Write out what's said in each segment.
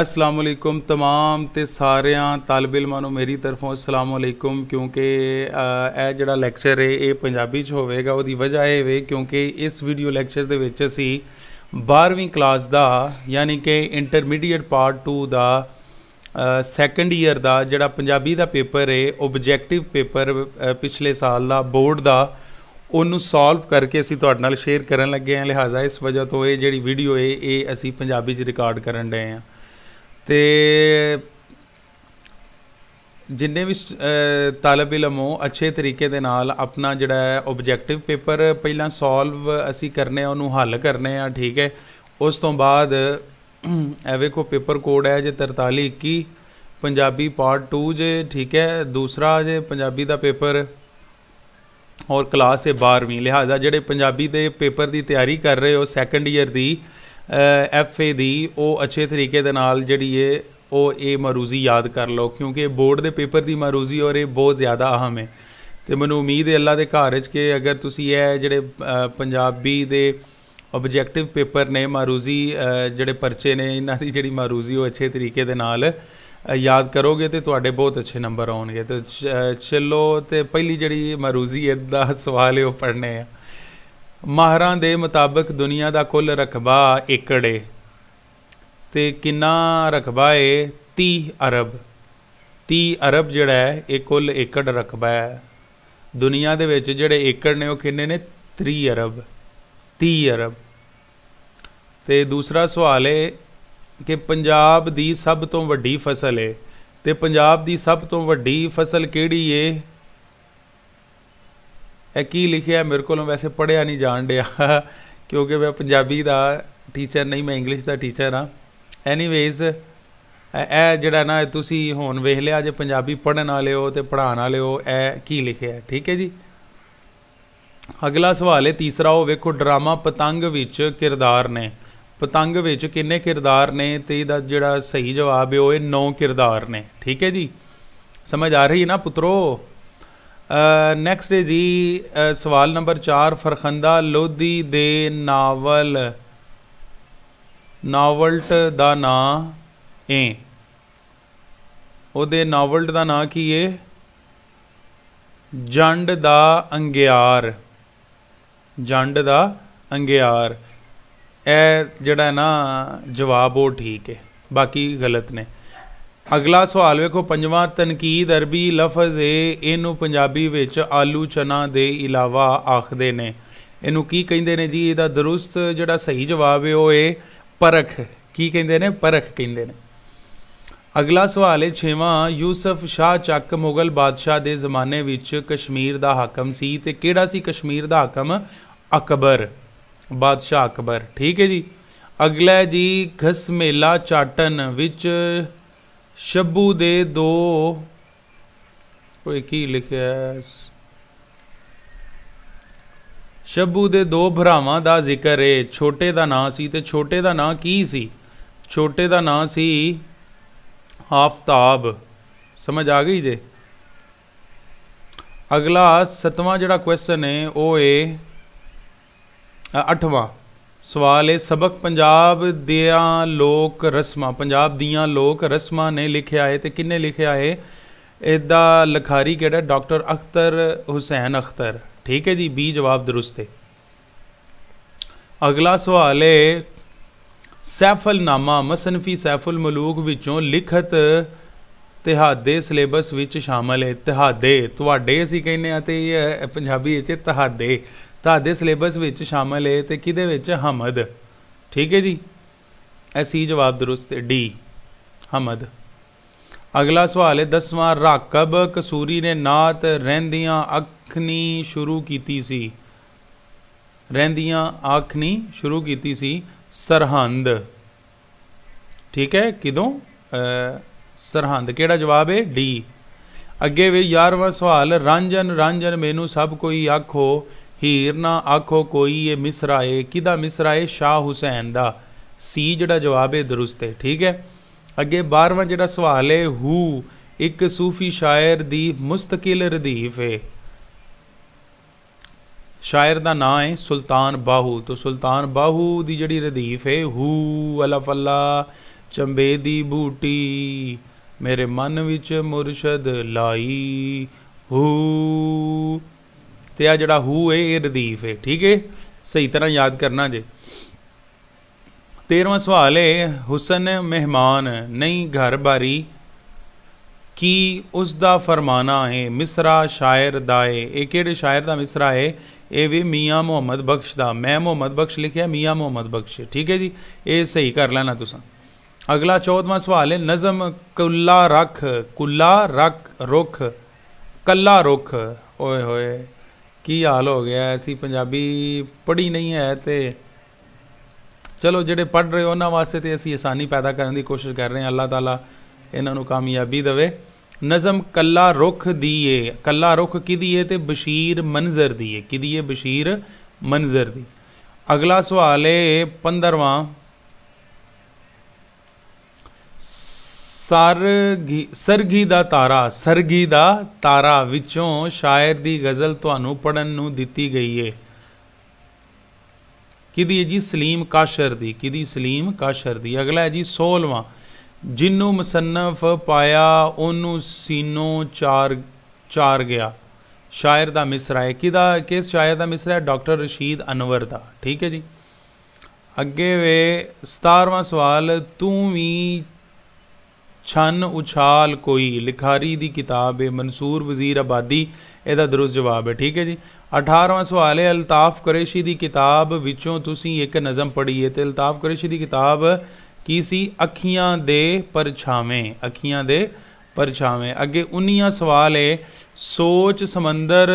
ਅਸਲਾਮ ਅਲੈਕੁਮ ਤਮਾਮ ਤੇ ਸਾਰਿਆਂ ਤਾਲਬ ਇਲਮਾਂ ਨੂੰ ਮੇਰੀ ਤਰਫੋਂ ਅਸਲਾਮ ਅਲੈਕੁਮ ਕਿਉਂਕਿ ਇਹ ਜਿਹੜਾ ਲੈਕਚਰ ਹੈ ਇਹ ਪੰਜਾਬੀ 'ਚ ਹੋਵੇਗਾ ਉਹਦੀ ਵਜ੍ਹਾ ਇਹ ਵੇ ਕਿਉਂਕਿ ਇਸ ਵੀਡੀਓ ਲੈਕਚਰ ਦੇ ਵਿੱਚ ਅਸੀਂ 12ਵੀਂ ਕਲਾਸ ਦਾ ਯਾਨੀ ਕਿ ਇੰਟਰਮੀਡੀਏਟ ਪਾਰਟ 2 ਦਾ ਸੈਕੰਡ ਈਅਰ ਦਾ ਜਿਹੜਾ ਪੰਜਾਬੀ ਦਾ ਪੇਪਰ ਹੈ ਆਬਜੈਕਟਿਵ ਪੇਪਰ ਪਿਛਲੇ ਸਾਲ ਦਾ ਬੋਰਡ ਦਾ ਉਹਨੂੰ ਸੋਲਵ ਕਰਕੇ ਅਸੀਂ ਤੁਹਾਡੇ ਨਾਲ ਸ਼ੇਅਰ ਕਰਨ ਲੱਗੇ ਹਾਂ ਲਿਹਾਜ਼ਾ ਇਸ ਵਜ੍ਹਾ ਤੋਂ ਇਹ ਜਿਹੜੀ ਵੀਡੀਓ ਹੈ ਇਹ ਅਸੀਂ ਪੰਜਾਬੀ 'ਚ ਰਿਕਾਰਡ ਕਰਨ ਰਹੇ ਹਾਂ ਤੇ ਜਿੰਨੇ ਵੀ ਤਾਲਬ ਇਲਮ ਹੋ ਅੱਛੇ ਤਰੀਕੇ ਦੇ ਨਾਲ ਆਪਣਾ ਜਿਹੜਾ ਹੈ ਆਬਜੈਕਟਿਵ ਪੇਪਰ ਪਹਿਲਾਂ ਸੋਲਵ ਅਸੀਂ ਕਰਨੇ ਆ ਉਹਨੂੰ ਹੱਲ ਕਰਨੇ ਆ ਠੀਕ ਹੈ ਉਸ ਤੋਂ ਬਾਅਦ ਐਵੇਂ ਕੋ ਪੇਪਰ ਕੋਡ ਹੈ ਜੇ 4321 ਪੰਜਾਬੀ ਪਾਰਟ 2 ਜੇ ਠੀਕ ਹੈ ਦੂਸਰਾ ਜੇ ਪੰਜਾਬੀ ਦਾ ਪੇਪਰ ਔਰ ਕਲਾਸ ਹੈ 12ਵੀਂ ਲਿਹਾਜ਼ਾ ਜਿਹੜੇ ਪੰਜਾਬੀ ਦੇ ਪੇਪਰ ਦੀ ਤਿਆਰੀ ਕਰ ਰਹੇ ਹੋ ਸੈਕੰਡ ਈਅਰ ਦੀ ਐਫਏ ਦੀ ਉਹ ਅੱਛੇ ਤਰੀਕੇ ਦੇ ਨਾਲ ਜਿਹੜੀ ਏ ਉਹ ਇਹ ਮਰੂਜ਼ੀ ਯਾਦ ਕਰ ਲਓ ਕਿਉਂਕਿ ਬੋਰਡ ਦੇ ਪੇਪਰ ਦੀ ਮਰੂਜ਼ੀ ਔਰ ਇਹ ਬਹੁਤ ਜ਼ਿਆਦਾ ਅਹਮ ਹੈ ਤੇ ਮੈਨੂੰ ਉਮੀਦ ਹੈ ਅੱਲਾ ਦੇ ਘਰ ਵਿੱਚ ਕਿ ਅਗਰ ਤੁਸੀਂ ਇਹ ਜਿਹੜੇ ਪੰਜਾਬੀ ਦੇ ਆਬਜੈਕਟਿਵ ਪੇਪਰ ਨੇ ਮਰੂਜ਼ੀ ਜਿਹੜੇ ਪਰਚੇ ਨੇ ਇਹਨਾਂ ਦੀ ਜਿਹੜੀ ਮਰੂਜ਼ੀ ਉਹ ਅੱਛੇ ਤਰੀਕੇ ਦੇ ਨਾਲ ਯਾਦ ਕਰੋਗੇ ਤੇ ਤੁਹਾਡੇ ਬਹੁਤ ਅੱਛੇ ਨੰਬਰ ਆਉਣਗੇ ਤੇ ਚਲੋ ਤੇ ਪਹਿਲੀ ਜਿਹੜੀ ਮਰੂਜ਼ੀ ਇਹਦਾ ਸਵਾਲ ਇਹ ਪੜਨੇ ਆ ਮਾਹਰਾਂ ਦੇ ਮੁਤਾਬਕ ਦੁਨੀਆ ਦਾ ਕੁੱਲ ਰਕਬਾ ਏਕੜ ਏ ਤੇ ਕਿੰਨਾ ਰਕਬਾ ਏ 30 ਅਰਬ 30 ਅਰਬ ਜਿਹੜਾ ਹੈ ਇਹ ਕੁੱਲ ਏਕੜ ਰਕਬਾ ਹੈ ਦੁਨੀਆ ਦੇ ਵਿੱਚ ਜਿਹੜੇ ਏਕੜ ਨੇ ਉਹ ਕਿੰਨੇ ਨੇ 3 ਅਰਬ 30 ਅਰਬ ਤੇ ਦੂਸਰਾ ਸਵਾਲ ਏ ਕਿ ਪੰਜਾਬ ਦੀ ਸਭ ਤੋਂ ਵੱਡੀ ਫਸਲ ਏ ਤੇ ਪੰਜਾਬ ਦੀ ਸਭ ਤੋਂ ਵੱਡੀ ਫਸਲ ਕਿਹੜੀ ਏ ਇਹ ਕੀ ਲਿਖਿਆ ਮੇਰੇ ਕੋਲੋਂ ਵੈਸੇ ਪੜਿਆ ਨਹੀਂ ਜਾਣ ਡਿਆ ਕਿਉਂਕਿ ਮੈਂ ਪੰਜਾਬੀ ਦਾ ਟੀਚਰ ਨਹੀਂ ਮੈਂ ਇੰਗਲਿਸ਼ ਦਾ ਟੀਚਰ ਆ ਐਨੀਵੇਜ਼ ਇਹ ਜਿਹੜਾ ਨਾ ਤੁਸੀਂ ਹੁਣ ਵੇਖ ਲਿਆ ਜੇ ਪੰਜਾਬੀ ਪੜਨ ਵਾਲੇ ਹੋ ਤੇ ਪੜਾਉਣ ਵਾਲੇ ਹੋ ਇਹ ਕੀ ਲਿਖਿਆ ਠੀਕ ਹੈ ਜੀ ਅਗਲਾ ਸਵਾਲ ਹੈ ਤੀਸਰਾ ਉਹ ਵੇਖੋ ਡਰਾਮਾ ਪਤੰਗ ਵਿੱਚ ਕਿਰਦਾਰ ਨੇ ਪਤੰਗ ਵਿੱਚ ਕਿੰਨੇ ਕਿਰਦਾਰ ਨੇ ਤੇ ਇਹਦਾ ਜਿਹੜਾ ਸਹੀ ਜਵਾਬ ਹੈ ਉਹ ਹੈ 9 ਕਿਰਦਾਰ ਨੇ ਠੀਕ ਹੈ ਜੀ ਸਮਝ ਆ ਰਹੀ ਹੈ ਨਾ ਪੁੱਤਰੋ ਨੈਕਸਟ ਹੈ ਜੀ ਸਵਾਲ ਨੰਬਰ 4 ਫਰਖੰਦਾ ਲੋਧੀ ਦੇ ਨਾਵਲ ਨਾਵਲਟ ਦਾ ਨਾਂ ਏ ਉਹਦੇ ਨਾਵਲਟ ਦਾ ਨਾਂ ਕੀ ਏ ਜੰਡ ਦਾ ਅੰਗਿਆਰ ਜੰਡ ਦਾ ਅੰਗਿਆਰ ਇਹ ਜਿਹੜਾ ਨਾ ਜਵਾਬ ਉਹ ਠੀਕ ਹੈ ਬਾਕੀ ਗਲਤ ਨੇ ਅਗਲਾ ਸਵਾਲ ਵੇਖੋ ਪੰਜਵਾਂ ਤਨਕੀਦ ਅਰਬੀ ਲਫ਼ਜ਼ ਏ ਇਹਨੂੰ ਪੰਜਾਬੀ ਵਿੱਚ ਆਲੂ ਚਨਾ ਦੇ ਇਲਾਵਾ ਆਖਦੇ ਨੇ ਇਹਨੂੰ ਕੀ ਕਹਿੰਦੇ ਨੇ ਜੀ ਇਹਦਾ ਦਰੁਸਤ ਜਿਹੜਾ ਸਹੀ ਜਵਾਬ ਹੈ ਉਹ ਏ ਪਰਖ ਕੀ ਕਹਿੰਦੇ ਨੇ ਪਰਖ ਕਹਿੰਦੇ ਨੇ ਅਗਲਾ ਸਵਾਲ ਹੈ 6ਵਾਂ ਯੂਸਫ ਸ਼ਾਹ ਚੱਕ ਮੁਗਲ ਬਾਦਸ਼ਾਹ ਦੇ ਜ਼ਮਾਨੇ ਵਿੱਚ ਕਸ਼ਮੀਰ ਦਾ ਹਾਕਮ ਸੀ ਤੇ ਕਿਹੜਾ ਸੀ ਕਸ਼ਮੀਰ ਦਾ ਹਾਕਮ ਅਕਬਰ ਬਾਦਸ਼ਾਹ ਅਕਬਰ ਠੀਕ ਹੈ ਜੀ ਅਗਲਾ ਜੀ ਘਸਮੇਲਾ ਚਾਟਨ ਵਿੱਚ ਸ਼ੱਬੂ ਦੇ ਦੋ ਕੋਈ ਕੀ ਲਿਖਿਆ ਸ਼ੱਬੂ ਦੇ ਦੋ ਭਰਾਵਾਂ ਦਾ ਜ਼ਿਕਰ ਏ ਛੋਟੇ ਦਾ ਨਾਂ ਸੀ ਤੇ ਛੋਟੇ ਦਾ ਨਾਂ ਕੀ ਸੀ ਛੋਟੇ ਦਾ ਨਾਂ ਸੀ ਆਫਤਾਬ ਸਮਝ ਆ ਗਈ ਜੇ ਅਗਲਾ ਸਤਵਾਂ ਜਿਹੜਾ ਕੁਐਸਚਨ ਹੈ ਉਹ ਏ ਅਠਵਾਂ ਸਵਾਲ ਹੈ ਸਬਕ ਪੰਜਾਬ ਦੀਆਂ ਲੋਕ ਰਸਮਾਂ ਪੰਜਾਬ ਦੀਆਂ ਲੋਕ ਰਸਮਾਂ ਨੇ ਲਿਖਿਆ ਹੈ ਤੇ ਕਿੰਨੇ ਲਿਖਿਆ ਹੈ ਇਹਦਾ ਲਖਾਰੀ ਕਿਹੜਾ ਡਾਕਟਰ ਅਖਤਰ ਹੁਸੈਨ ਅਖਤਰ ਠੀਕ ਹੈ ਜੀ ਬੀ ਜਵਾਬ ਦਰੁਸਤ ਹੈ ਅਗਲਾ ਸਵਾਲ ਹੈ ਸੈਫਲਨਾਮਾ ਮਸਨਫੀ ਸੈਫਲ ਮਲੂਕ ਵਿੱਚੋਂ ਲਿਖਤ ਤਿਹਾਦੇ ਸਿਲੇਬਸ ਵਿੱਚ ਸ਼ਾਮਲ ਹੈ ਤਿਹਾਦੇ ਤੁਹਾਡੇ ਅਸੀਂ ਕਹਿੰਨੇ ਆ ਤੇ ਇਹ ਪੰਜਾਬੀ ਵਿੱਚ ਤਿਹਾਦੇ ਤੁਹਾਡੇ ਸਿਲੇਬਸ ਵਿੱਚ ਸ਼ਾਮਲ ਹੈ ਤੇ ਕਿਹਦੇ ਵਿੱਚ ਹਮਦ ਠੀਕ ਹੈ ਜੀ ਇਹ ਸੀ ਜਵਾਬ ਦਰੁਸਤ ਹੈ ਡੀ ਹਮਦ ਅਗਲਾ ਸਵਾਲ ਹੈ 10ਵਾਂ ਰਾਕਬ ਕਸੂਰੀ ਨੇ ਨਾਤ ਰਹਿੰਦੀਆਂ ਅੱਖਨੀ ਸ਼ੁਰੂ ਕੀਤੀ ਸੀ ਰਹਿੰਦੀਆਂ ਆਖਨੀ ਸ਼ੁਰੂ ਕੀਤੀ ਸੀ ਸਰਹੰਦ ਠੀਕ ਹੈ ਕਿਦੋਂ ਸਰਹੰਦ ਕਿਹੜਾ ਜਵਾਬ ਹੈ ਡੀ ਅੱਗੇ ਵੀ 11ਵਾਂ ਸਵਾਲ ਰੰਜਨ ਰੰਜਨ ਮੈਨੂੰ ਸਭ ਕੋਈ ਆਖੋ ਹੀਰ ਨਾ ਆਖੋ ਕੋਈ ਇਹ ਮਿਸਰਾ ਏ ਕਿਦਾ ਮਿਸਰਾ ਏ ਸ਼ਾਹ ਹੁਸੈਨ ਦਾ ਸੀ ਜਿਹੜਾ ਜਵਾਬ ਹੈ ਦਰੁਸਤ ਹੈ ਠੀਕ ਹੈ ਅੱਗੇ 12ਵਾਂ ਜਿਹੜਾ ਸਵਾਲ ਹੈ ਹੂ ਇੱਕ ਸੂਫੀ ਸ਼ਾਇਰ ਦੀ ਮੁਸਤਕਿਲ ਰਦੀਫ ਹੈ ਸ਼ਾਇਰ ਦਾ ਨਾਮ ਹੈ ਸੁਲਤਾਨ ਬਾਹੂ ਤੋਂ ਸੁਲਤਾਨ ਬਾਹੂ ਦੀ ਜਿਹੜੀ ਰਦੀਫ ਹੈ ਹੂ ਅਲਫ ਫੱਲਾ ਚੰਬੇ ਦੀ ਬੂਟੀ ਮੇਰੇ ਮਨ ਵਿੱਚ ਮੁਰਸ਼ਦ ਲਾਈ ਹੂ ਤੇ ਆ ਜਿਹੜਾ ਹੂ ਏ ਇਹ ਰਦੀਫ ਏ ਠੀਕ ਏ ਸਹੀ ਤਰ੍ਹਾਂ ਯਾਦ ਕਰਨਾ ਜੇ 13ਵਾਂ ਸਵਾਲ ਏ ਹੁਸਨ ਮਹਿਮਾਨ ਨਹੀਂ ਘਰ ਬਾਰੀ ਕੀ ਉਸ ਦਾ ਫਰਮਾਨਾ ਹੈ ਮਿਸਰਾ ਸ਼ਾਇਰ ਦਾ ਏ ਇਹ ਕਿਹੜੇ ਸ਼ਾਇਰ ਦਾ ਮਿਸਰਾ ਏ ਇਹ ਵੀ ਮੀਆਂ ਮੁਹੰਮਦ ਬਖਸ਼ ਦਾ ਮੈਂ ਮੁਹੰਮਦ ਬਖਸ਼ ਲਿਖਿਆ ਮੀਆਂ ਮੁਹੰਮਦ ਬਖਸ਼ ਠੀਕ ਹੈ ਜੀ ਇਹ ਸਹੀ ਕਰ ਲੈਣਾ ਤੁਸੀਂ ਅਗਲਾ 14ਵਾਂ ਸਵਾਲ ਹੈ ਨਜ਼ਮ ਕੁੱਲਾ ਰਖ ਕੁੱਲਾ ਰਖ ਰੁਖ ਕੱਲਾ ਰੁਖ ਓਏ ਹੋਏ ਕੀ ਹਾਲ ਹੋ ਗਿਆ ਅਸੀਂ ਪੰਜਾਬੀ ਪੜ੍ਹੀ ਨਹੀਂ ਹੈ ਤੇ ਚਲੋ ਜਿਹੜੇ ਪੜ ਰਹੇ ਉਹਨਾਂ ਵਾਸਤੇ ਤੇ ਅਸੀਂ ਆਸਾਨੀ ਪੈਦਾ ਕਰਨ ਦੀ ਕੋਸ਼ਿਸ਼ ਕਰ ਰਹੇ ਹਾਂ ਅੱਲਾਹ ਤਾਲਾ ਇਹਨਾਂ ਨੂੰ ਕਾਮਯਾਬੀ ਦੇਵੇ ਨਜ਼ਮ ਕੱਲਾ ਰੁਖ ਦੀਏ ਕੱਲਾ ਰੁਖ ਕਿਦੀ ਏ ਤੇ ਬਸ਼ੀਰ ਮੰਜ਼ਰ ਦੀਏ ਕਿਦੀ ਏ ਬਸ਼ੀਰ ਮੰਜ਼ਰ ਦੀ ਅਗਲਾ ਸਵਾਲ ਏ 15ਵਾਂ ਸਰਗੀ ਸਰਗੀ ਦਾ ਤਾਰਾ ਸਰਗੀ ਦਾ ਤਾਰਾ ਵਿੱਚੋਂ ਸ਼ਾਇਰ ਦੀ ਗਜ਼ਲ ਤੁਹਾਨੂੰ ਪੜਨ ਨੂੰ ਦਿੱਤੀ ਗਈ ਏ ਕਿਦੀ ਹੈ ਜੀ ਸਲੀਮ ਕਾਸ਼ਰ ਦੀ ਕਿਦੀ ਸਲੀਮ ਕਾਸ਼ਰ ਦੀ ਅਗਲਾ ਹੈ ਜੀ 16ਵਾਂ ਜਿੰਨੂੰ ਮਸਨਫ ਪਾਇਆ ਉਹਨੂੰ ਸੀਨੋ ਚਾਰ ਚਾਰ ਗਿਆ ਸ਼ਾਇਰ ਦਾ ਮਿਸਰਾ ਹੈ ਕਿਦਾ ਕਿਸ ਸ਼ਾਇਰ ਦਾ ਮਿਸਰਾ ਹੈ ਡਾਕਟਰ ਰਸ਼ੀਦ ਅਨਵਰ ਦਾ ਠੀਕ ਹੈ ਜੀ ਅੱਗੇ ਵੇ 17ਵਾਂ ਸਵਾਲ ਤੂੰ ਵੀ ਛੰਨ ਉਛਾਲ ਕੋਈ ਲਿਖਾਰੀ ਦੀ ਕਿਤਾਬ ਹੈ ਮਨਸੂਰ ਵਜ਼ੀਰ ਆਬਾਦੀ ਇਹਦਾ ਦਰੁਸਤ ਜਵਾਬ ਹੈ ਠੀਕ ਹੈ ਜੀ 18ਵਾਂ ਸਵਾਲ ਹੈ ਅਲਤਾਫ ਕੁਰੈਸ਼ੀ ਦੀ ਕਿਤਾਬ ਵਿੱਚੋਂ ਤੁਸੀਂ ਇੱਕ ਨਜ਼ਮ ਪੜ੍ਹੀ ਹੈ ਤੇ ਅਲਤਾਫ ਕੁਰੈਸ਼ੀ ਦੀ ਕਿਤਾਬ ਕੀ ਸੀ ਅੱਖੀਆਂ ਦੇ ਪਰਛਾਵੇਂ ਅੱਖੀਆਂ ਦੇ ਪਰਛਾਵੇਂ ਅੱਗੇ 19ਵਾਂ ਸਵਾਲ ਹੈ ਸੋਚ ਸਮੁੰਦਰ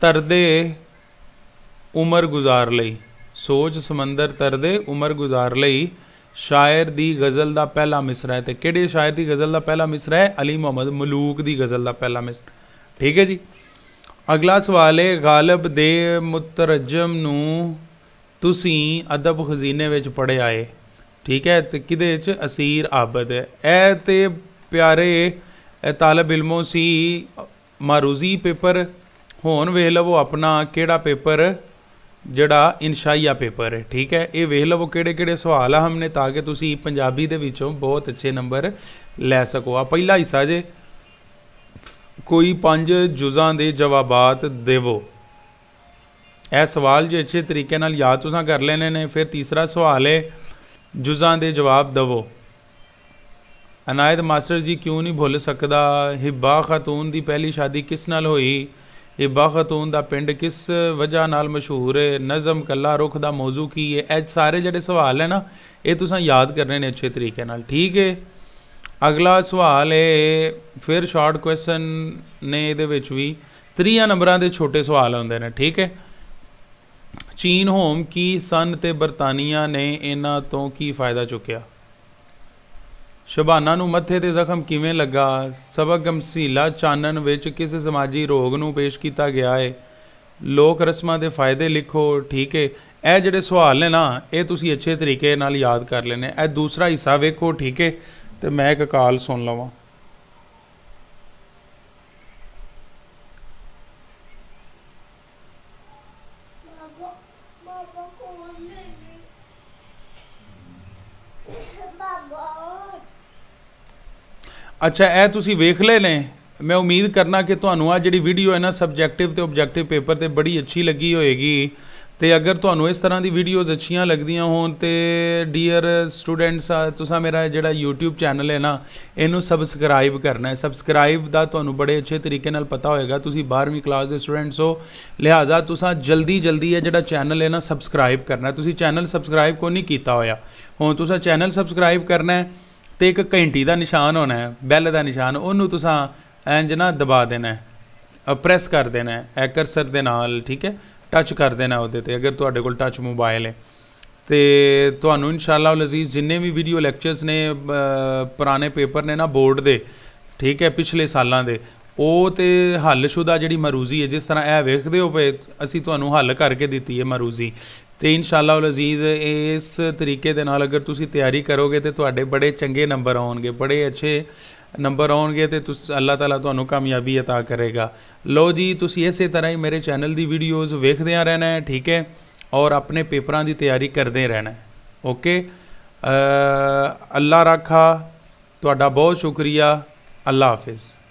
ਤਰਦੇ ਉਮਰ ਗੁਜ਼ਾਰ ਲਈ ਸੋਚ ਸਮੁੰਦਰ ਤਰਦੇ ਉਮਰ ਗੁਜ਼ਾਰ ਲਈ ਸ਼ਾਇਰ ਦੀ ਗਜ਼ਲ ਦਾ ਪਹਿਲਾ ਮਿਸਰਾ ਹੈ ਤੇ ਕਿਹੜੇ ਸ਼ਾਇਰ ਦੀ ਗਜ਼ਲ ਦਾ ਪਹਿਲਾ ਮਿਸਰਾ ਹੈ ਅਲੀ ਮੁਹੰਮਦ ਮਲੂਕ ਦੀ ਗਜ਼ਲ ਦਾ ਪਹਿਲਾ ਮਿਸਰਾ ਠੀਕ ਹੈ ਜੀ ਅਗਲਾ ਸਵਾਲ ਹੈ ਗਾਲਬ ਦੇ ਮੁਤਰਜਮ ਨੂੰ ਤੁਸੀਂ ਅਦਬ ਖਜ਼ੀਨੇ ਵਿੱਚ ਪੜਿਆ ਆਏ ਠੀਕ ਹੈ ਤੇ ਕਿਦੇ ਵਿੱਚ ਅਸੀਰ ਆਬਦ ਹੈ ਇਹ ਤੇ ਪਿਆਰੇ ਤਾਲਬ ਇਲਮੋ ਸੀ ਮਾਰੂਜ਼ੀ ਪੇਪਰ ਹੋਣ ਵੇਲੇ ਉਹ ਆਪਣਾ ਕਿਹੜਾ ਪੇਪਰ ਜਿਹੜਾ ਇਨਸ਼ਾਈਆ ਪੇਪਰ ਹੈ ਠੀਕ ਹੈ ਇਹ ਵੇਖ ਲਵੋ ਕਿਹੜੇ ਕਿਹੜੇ ਸਵਾਲ ਆ ਹਮਨੇ ਤਾਂ ਕਿ ਤੁਸੀਂ ਪੰਜਾਬੀ ਦੇ ਵਿੱਚੋਂ ਬਹੁਤ ਅੱਛੇ ਨੰਬਰ ਲੈ ਸਕੋ ਆ ਪਹਿਲਾ ਹਿੱਸਾ ਜੇ ਕੋਈ ਪੰਜ ਜੁਜ਼ਾਂ ਦੇ ਜਵਾਬਾਂ ਦੇਵੋ ਇਹ ਸਵਾਲ ਜੇ ਅੱਛੇ ਤਰੀਕੇ ਨਾਲ ਯਾਦ ਤੁਸੀਂ ਕਰ ਲੈਣੇ ਨੇ ਫਿਰ ਤੀਸਰਾ ਸਵਾਲ ਹੈ ਜੁਜ਼ਾਂ ਦੇ ਜਵਾਬ ਦਵੋ ਅਨਾਇਤ ਮਾਸਟਰ ਜੀ ਕਿਉਂ ਨਹੀਂ ਭੁੱਲ ਸਕਦਾ ਹਿੱਬਾ ਖਾਤੂਨ ਦੀ ਪਹਿਲੀ ਸ਼ਾਦੀ ਕਿਸ ਨਾਲ ਹੋਈ ਇਹ ਬਖਤੂਨ ਦਾ ਪਿੰਡ ਕਿਸ ਵਜ੍ਹਾ ਨਾਲ ਮਸ਼ਹੂਰ ਹੈ ਨਜ਼ਮ ਕੱਲਾ ਰੁਖ ਦਾ ਮੌਜੂ ਕੀ ਹੈ ਇਹ ਸਾਰੇ ਜਿਹੜੇ ਸਵਾਲ ਹੈ ਨਾ ਇਹ ਤੁਸੀਂ ਯਾਦ ਕਰਨੇ ਨੇ ਅੱਛੇ ਤਰੀਕੇ ਨਾਲ ਠੀਕ ਹੈ ਅਗਲਾ ਸਵਾਲ ਹੈ ਫਿਰ ਸ਼ਾਰਟ ਕੁਐਸਚਨ ਨੇ ਇਹਦੇ ਵਿੱਚ ਵੀ ਤਰੀਆਂ ਨੰਬਰਾਂ ਦੇ ਛੋਟੇ ਸਵਾਲ ਆਉਂਦੇ ਨੇ ਠੀਕ ਹੈ ਚੀਨ ਹੋਮ ਕੀ ਸਨ ਤੇ ਬਰਤਾਨੀਆ ਨੇ ਇਹਨਾਂ ਤੋਂ ਕੀ ਫਾਇਦਾ ਚੁੱਕਿਆ ਸ਼ਬਾਨਾ ਨੂੰ ਮੱਥੇ ਤੇ ਜ਼ਖਮ ਕਿਵੇਂ ਲੱਗਾ ਸਬਕ ਗਮਸੀਲਾ ਚਾਨਣ ਵਿੱਚ ਕਿਸ ਸਮਾਜੀ ਰੋਗ ਨੂੰ ਪੇਸ਼ ਕੀਤਾ ਗਿਆ ਹੈ ਲੋਕ ਰਸਮਾਂ ਦੇ ਫਾਇਦੇ ਲਿਖੋ ਠੀਕ ਹੈ ਇਹ ਜਿਹੜੇ ਸਵਾਲ ਨੇ ਨਾ ਇਹ ਤੁਸੀਂ ਅੱਛੇ ਤਰੀਕੇ ਨਾਲ ਯਾਦ ਕਰ ਲੈਣੇ ਇਹ ਦੂਸਰਾ ਹਿੱਸਾ ਵੇਖੋ ਠੀਕ ਹੈ ਤੇ ਮੈਂ ਇੱਕ ਕਾਲ ਸੁਣ ਲਵਾਂ ਅੱਛਾ ਇਹ ਤੁਸੀਂ ਵੇਖ ਲਏ ਨੇ ਮੈਂ ਉਮੀਦ ਕਰਨਾ ਕਿ ਤੁਹਾਨੂੰ ਆ ਜਿਹੜੀ ਵੀਡੀਓ ਹੈ ਨਾ ਸਬਜੈਕਟਿਵ ਤੇ ਆਬਜੈਕਟਿਵ ਪੇਪਰ ਤੇ ਬੜੀ ਅੱਛੀ ਲੱਗੀ ਹੋਏਗੀ ਤੇ ਅਗਰ ਤੁਹਾਨੂੰ ਇਸ ਤਰ੍ਹਾਂ ਦੀ ਵੀਡੀਓਜ਼ ਅੱਛੀਆਂ ਲੱਗਦੀਆਂ ਹੋਣ ਤੇ ਡੀਅਰ ਸਟੂਡੈਂਟਸ ਤੁਸੀਂ ਮੇਰਾ ਜਿਹੜਾ YouTube ਚੈਨਲ ਹੈ ਨਾ ਇਹਨੂੰ ਸਬਸਕ੍ਰਾਈਬ ਕਰਨਾ ਹੈ ਸਬਸਕ੍ਰਾਈਬ ਦਾ ਤੁਹਾਨੂੰ ਬੜੇ ਅੱਛੇ ਤਰੀਕੇ ਨਾਲ ਪਤਾ ਹੋਏਗਾ ਤੁਸੀਂ 12ਵੀਂ ਕਲਾਸ ਦੇ ਸਟੂਡੈਂਟਸ ਹੋ ਲਿਹਾਜ਼ਾ ਤੁਸੀਂ ਜਲਦੀ ਜਲਦੀ ਇਹ ਜਿਹੜਾ ਚੈਨਲ ਹੈ ਨਾ ਸਬਸਕ੍ਰਾਈਬ ਕਰਨਾ ਤੁਸੀਂ ਚੈਨਲ ਸਬਸਕ੍ਰਾਈਬ ਕੋ ਨਹੀਂ ਕੀਤਾ ਹੋਇਆ ਹੁਣ ਤੁਸੀਂ ਚੈਨਲ ਸਬਸਕ੍ਰਾਈਬ ਕਰਨਾ ਹੈ ਤੇ ਇੱਕ ਘੰਟੀ ਦਾ ਨਿਸ਼ਾਨ ਹੋਣਾ ਹੈ ਬੈਲ ਦਾ ਨਿਸ਼ਾਨ ਉਹਨੂੰ ਤੁਸੀਂ ਇੰਜ ਨਾ ਦਬਾ ਦੇਣਾ ਹੈ ਪ੍ਰੈਸ ਕਰ ਦੇਣਾ ਹੈ ਐਕਰਸਰ ਦੇ ਨਾਲ ਠੀਕ ਹੈ ਟੱਚ ਕਰ ਦੇਣਾ ਉਹਦੇ ਤੇ ਅਗਰ ਤੁਹਾਡੇ ਕੋਲ ਟੱਚ ਮੋਬਾਈਲ ਹੈ ਤੇ ਤੁਹਾਨੂੰ ਇਨਸ਼ਾਅੱਲਾ ਅਜ਼ੀਜ਼ ਜਿੰਨੇ ਵੀ ਵੀਡੀਓ ਲੈਕਚਰਸ ਨੇ ਪੁਰਾਣੇ ਪੇਪਰ ਨੇ ਨਾ ਬੋਰਡ ਦੇ ਠੀਕ ਹੈ ਪਿਛਲੇ ਸਾਲਾਂ ਦੇ ਉਹ ਤੇ ਹੱਲਸ਼ੁਦਾ ਜਿਹੜੀ ਮਰੂਜ਼ੀ ਹੈ ਜਿਸ ਤਰ੍ਹਾਂ ਇਹ ਵੇਖਦੇ ਹੋ ਪਏ ਅਸੀਂ ਤੁਹਾਨੂੰ ਹੱਲ ਕਰਕੇ ਦਿੱਤੀ ਹੈ ਮਰੂਜ਼ੀ ਤੇ ਇਨਸ਼ਾਅੱਲਾ ਉਲ ਅਜ਼ੀਜ਼ ਇਸ ਤਰੀਕੇ ਦੇ ਨਾਲ ਅਗਰ ਤੁਸੀਂ ਤਿਆਰੀ ਕਰੋਗੇ ਤੇ ਤੁਹਾਡੇ ਬੜੇ ਚੰਗੇ ਨੰਬਰ ਆਉਣਗੇ ਬੜੇ ਅੱਛੇ ਨੰਬਰ ਆਉਣਗੇ ਤੇ ਤੁਸ ਅੱਲਾਹ ਤਾਲਾ ਤੁਹਾਨੂੰ ਕਾਮਯਾਬੀ عطا ਕਰੇਗਾ ਲੋ ਜੀ ਤੁਸੀਂ ਇਸੇ ਤਰ੍ਹਾਂ ਹੀ ਮੇਰੇ ਚੈਨਲ ਦੀ ਵੀਡੀਓਜ਼ ਵੇਖਦੇ ਆ ਰਹਿਣਾ ਹੈ ਠੀਕ ਹੈ ਔਰ ਆਪਣੇ ਪੇਪਰਾਂ ਦੀ ਤਿਆਰੀ ਕਰਦੇ ਰਹਿਣਾ ਹੈ ਓਕੇ ਅੱਲਾ ਰੱਖਾ ਤੁਹਾਡਾ ਬਹੁਤ ਸ਼ੁਕਰੀਆ ਅੱਲਾ ਹਾਫਿਜ਼